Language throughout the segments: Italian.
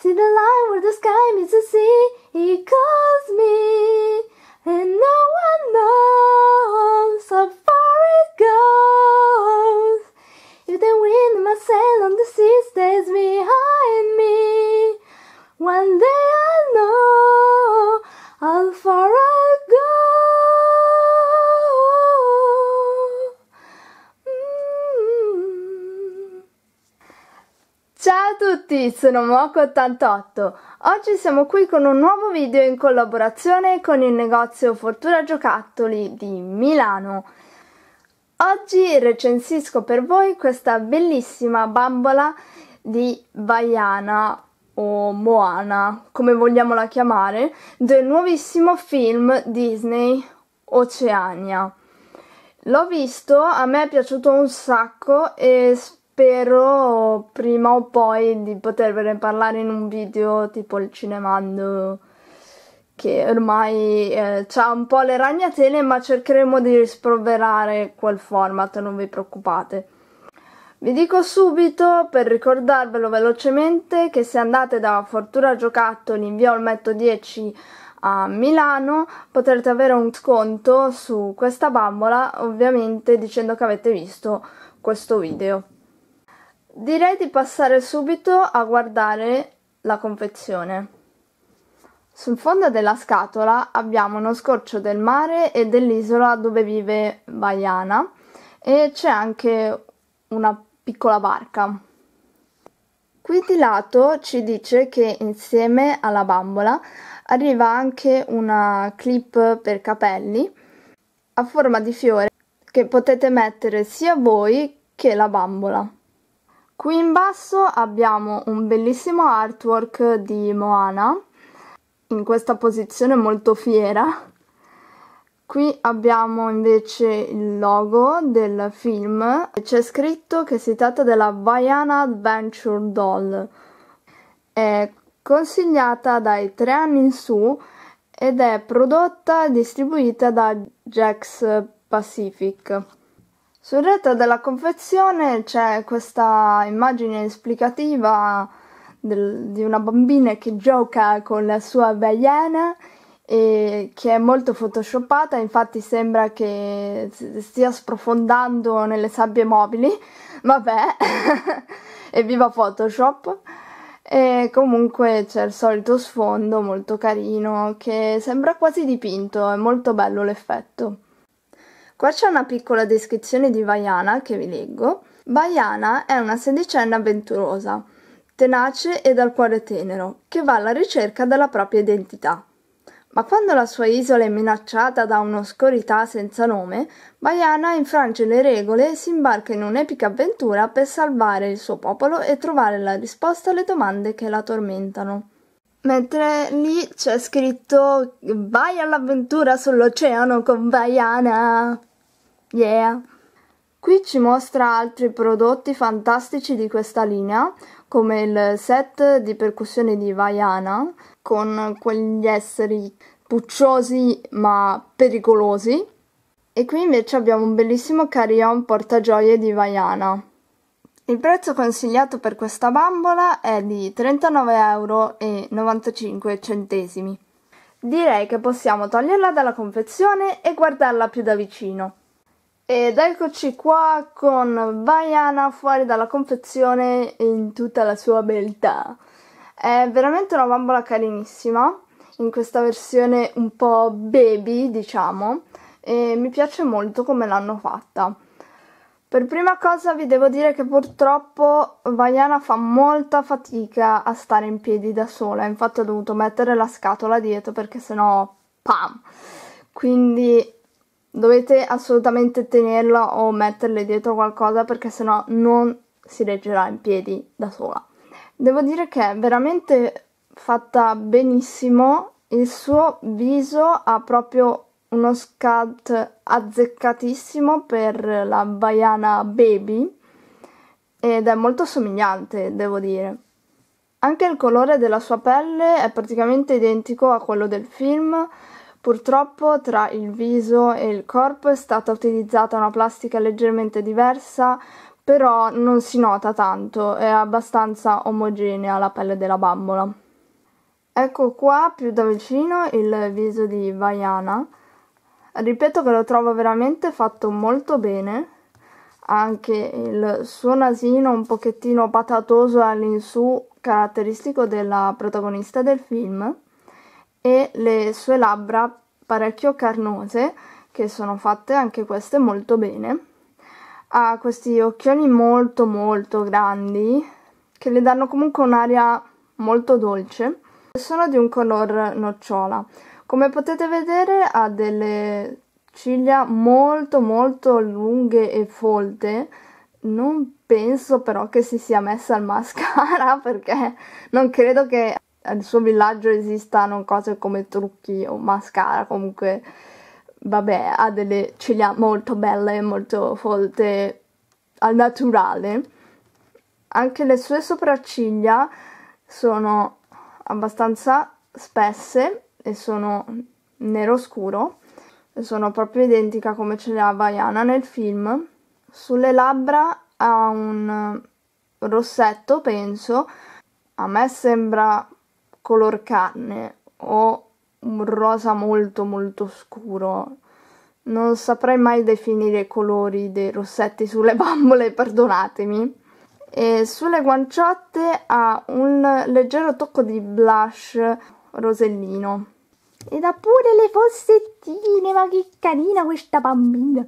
See the line where the sky meets the sea. He calls me, and no one knows how far it goes. If the wind must my sail on the sea stays behind me, one day I know. Ciao a tutti, sono Moco88. Oggi siamo qui con un nuovo video in collaborazione con il negozio Fortuna Giocattoli di Milano. Oggi recensisco per voi questa bellissima bambola di Baiana o Moana, come vogliamo la chiamare, del nuovissimo film Disney Oceania. L'ho visto, a me è piaciuto un sacco e spero spero prima o poi di potervene parlare in un video tipo il Cinemando che ormai eh, ha un po' le ragnatele ma cercheremo di risproverare quel format, non vi preoccupate. Vi dico subito, per ricordarvelo velocemente, che se andate da Fortuna Giocattoli in via Olmetto 10 a Milano potrete avere un sconto su questa bambola, ovviamente dicendo che avete visto questo video. Direi di passare subito a guardare la confezione. Sul fondo della scatola abbiamo uno scorcio del mare e dell'isola dove vive Baiana e c'è anche una piccola barca. Qui di lato ci dice che insieme alla bambola arriva anche una clip per capelli a forma di fiore che potete mettere sia voi che la bambola. Qui in basso abbiamo un bellissimo artwork di Moana, in questa posizione molto fiera. Qui abbiamo invece il logo del film, c'è scritto che si tratta della Vaiana Adventure Doll. È consigliata dai tre anni in su ed è prodotta e distribuita da Jax Pacific. Sul retro della confezione c'è questa immagine esplicativa del, di una bambina che gioca con la sua baiana e che è molto photoshoppata, infatti sembra che stia sprofondando nelle sabbie mobili. Vabbè, evviva Photoshop! E comunque c'è il solito sfondo molto carino che sembra quasi dipinto, è molto bello l'effetto. Qua c'è una piccola descrizione di Vaiana che vi leggo. Vaiana è una sedicenne avventurosa, tenace e dal cuore tenero, che va alla ricerca della propria identità. Ma quando la sua isola è minacciata da un'oscurità senza nome, Baiana infrange le regole e si imbarca in un'epica avventura per salvare il suo popolo e trovare la risposta alle domande che la tormentano. Mentre lì c'è scritto Vai all'avventura sull'oceano con Baiana! Yeah! Qui ci mostra altri prodotti fantastici di questa linea, come il set di percussioni di Vaiana, con quegli esseri pucciosi ma pericolosi. E qui invece abbiamo un bellissimo carillon portagioie di Vaiana. Il prezzo consigliato per questa bambola è di 39,95€. Direi che possiamo toglierla dalla confezione e guardarla più da vicino. Ed eccoci qua con Vaiana fuori dalla confezione in tutta la sua beltà. È veramente una bambola carinissima, in questa versione un po' baby, diciamo, e mi piace molto come l'hanno fatta. Per prima cosa vi devo dire che purtroppo Vaiana fa molta fatica a stare in piedi da sola, infatti ho dovuto mettere la scatola dietro perché sennò pam! Quindi dovete assolutamente tenerla o metterle dietro qualcosa perché sennò non si reggerà in piedi da sola. Devo dire che è veramente fatta benissimo, il suo viso ha proprio uno scat azzeccatissimo per la Baiana Baby ed è molto somigliante, devo dire. Anche il colore della sua pelle è praticamente identico a quello del film, Purtroppo tra il viso e il corpo è stata utilizzata una plastica leggermente diversa, però non si nota tanto, è abbastanza omogenea la pelle della bambola. Ecco qua più da vicino il viso di Vaiana. Ripeto che lo trovo veramente fatto molto bene. Anche il suo nasino un pochettino patatoso all'insù, caratteristico della protagonista del film e le sue labbra parecchio carnose, che sono fatte anche queste molto bene. Ha questi occhioni molto molto grandi, che le danno comunque un'aria molto dolce. Sono di un color nocciola. Come potete vedere ha delle ciglia molto molto lunghe e folte, non penso però che si sia messa il mascara perché non credo che al suo villaggio esistano cose come trucchi o mascara, comunque vabbè, ha delle ciglia molto belle, molto folte al naturale. Anche le sue sopracciglia sono abbastanza spesse e sono nero scuro e sono proprio identica come ce le ha Vaiana nel film. Sulle labbra ha un rossetto, penso. A me sembra color canne o un rosa molto molto scuro. Non saprei mai definire i colori dei rossetti sulle bambole, perdonatemi. E sulle guanciotte ha un leggero tocco di blush rosellino. Ed ha pure le fossettine, ma che carina questa bambina!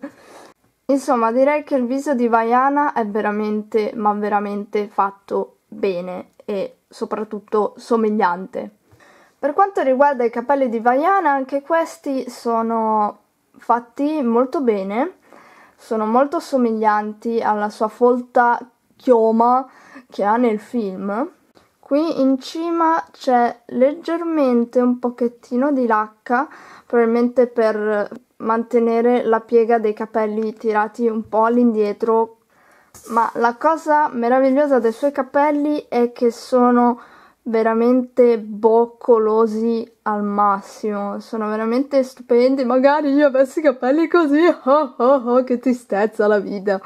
Insomma, direi che il viso di Vaiana è veramente, ma veramente fatto bene e soprattutto somigliante. Per quanto riguarda i capelli di Vaiana, anche questi sono fatti molto bene, sono molto somiglianti alla sua folta chioma che ha nel film. Qui in cima c'è leggermente un pochettino di lacca, probabilmente per mantenere la piega dei capelli tirati un po' all'indietro ma la cosa meravigliosa dei suoi capelli è che sono veramente boccolosi al massimo, sono veramente stupendi, magari io avessi capelli così, oh, oh, oh, che tristezza la vita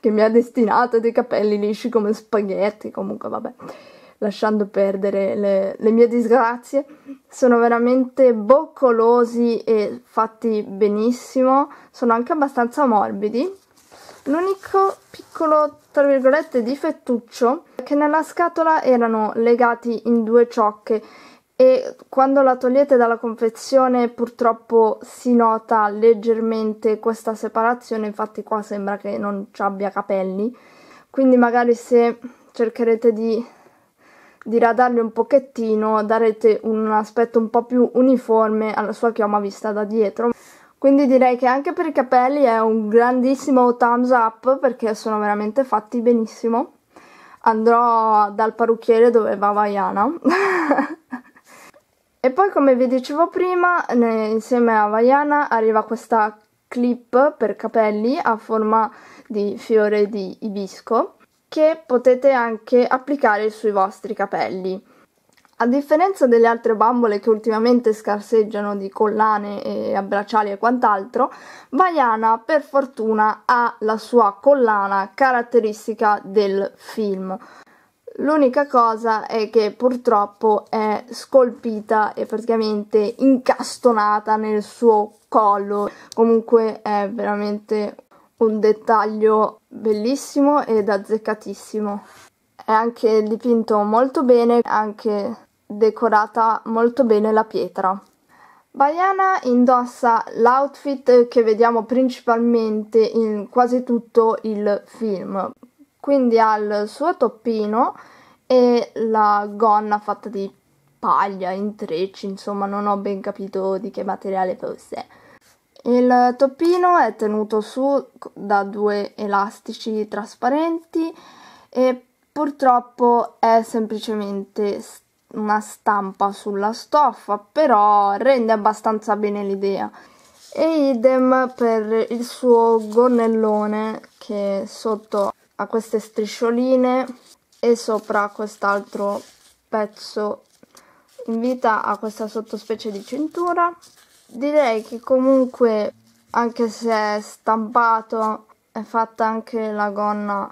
che mi ha destinato dei capelli lisci come spaghetti, comunque vabbè, lasciando perdere le, le mie disgrazie, sono veramente boccolosi e fatti benissimo, sono anche abbastanza morbidi, L'unico piccolo, tra virgolette, difettuccio è che nella scatola erano legati in due ciocche e quando la togliete dalla confezione purtroppo si nota leggermente questa separazione, infatti qua sembra che non ci abbia capelli, quindi magari se cercherete di diradarli un pochettino darete un aspetto un po' più uniforme alla sua chioma vista da dietro. Quindi direi che anche per i capelli è un grandissimo thumbs up perché sono veramente fatti benissimo. Andrò dal parrucchiere dove va Vaiana. e poi come vi dicevo prima, insieme a Vaiana arriva questa clip per capelli a forma di fiore di ibisco che potete anche applicare sui vostri capelli. A differenza delle altre bambole che ultimamente scarseggiano di collane e abbracciali e quant'altro, Vaiana per fortuna ha la sua collana caratteristica del film. L'unica cosa è che purtroppo è scolpita e praticamente incastonata nel suo collo. Comunque è veramente un dettaglio bellissimo ed azzeccatissimo. È anche dipinto molto bene, anche decorata molto bene la pietra. Baiana indossa l'outfit che vediamo principalmente in quasi tutto il film, quindi ha il suo toppino e la gonna fatta di paglia, intrecci, insomma non ho ben capito di che materiale fosse. Il toppino è tenuto su da due elastici trasparenti e purtroppo è semplicemente una stampa sulla stoffa, però rende abbastanza bene l'idea. E idem per il suo gonnellone che sotto ha queste striscioline e sopra quest'altro pezzo invita a questa sottospecie di cintura. Direi che comunque anche se è stampato è fatta anche la gonna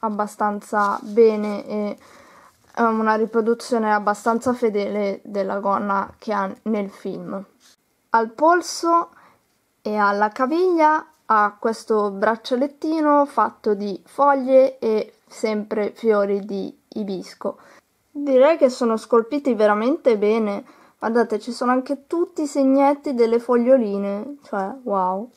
abbastanza bene e um, una riproduzione abbastanza fedele della gonna che ha nel film. Al polso e alla caviglia ha questo braccialettino fatto di foglie e sempre fiori di ibisco. Direi che sono scolpiti veramente bene. Guardate, ci sono anche tutti i segnetti delle foglioline, cioè wow.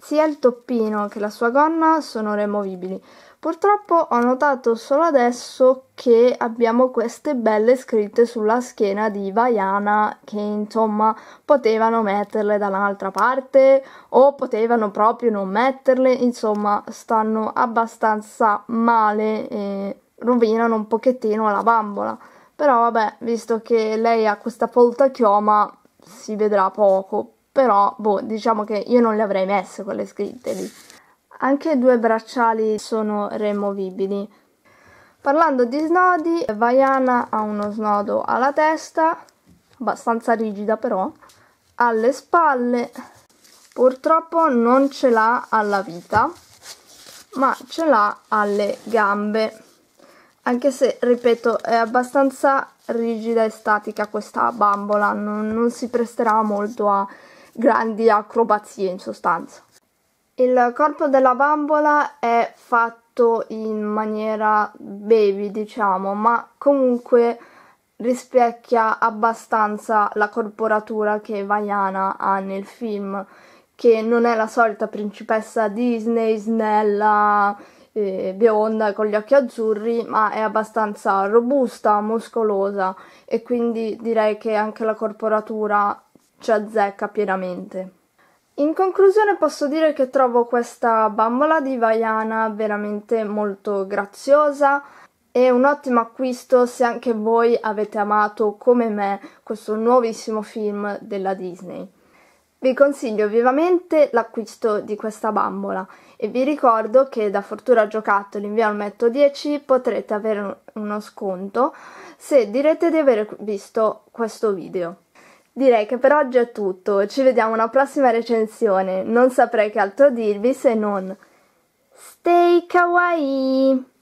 Sia il toppino che la sua gonna sono removibili. Purtroppo ho notato solo adesso che abbiamo queste belle scritte sulla schiena di Vaiana che insomma potevano metterle da un'altra parte o potevano proprio non metterle, insomma stanno abbastanza male e rovinano un pochettino la bambola. Però vabbè, visto che lei ha questa folta chioma si vedrà poco, però boh, diciamo che io non le avrei messe quelle scritte lì. Anche i due bracciali sono removibili. Parlando di snodi, Vaiana ha uno snodo alla testa, abbastanza rigida però, alle spalle, purtroppo non ce l'ha alla vita, ma ce l'ha alle gambe. Anche se, ripeto, è abbastanza rigida e statica questa bambola, non, non si presterà molto a grandi acrobazie in sostanza. Il corpo della bambola è fatto in maniera baby, diciamo, ma comunque rispecchia abbastanza la corporatura che Vaiana ha nel film, che non è la solita principessa Disney, snella, eh, bionda con gli occhi azzurri, ma è abbastanza robusta, muscolosa e quindi direi che anche la corporatura ci azzecca pienamente. In conclusione posso dire che trovo questa bambola di Vaiana veramente molto graziosa e un ottimo acquisto se anche voi avete amato come me questo nuovissimo film della Disney. Vi consiglio vivamente l'acquisto di questa bambola e vi ricordo che da Fortuna Giocattoli in via Almetto 10 potrete avere uno sconto se direte di aver visto questo video. Direi che per oggi è tutto, ci vediamo alla prossima recensione, non saprei che altro dirvi se non... Stay kawaii!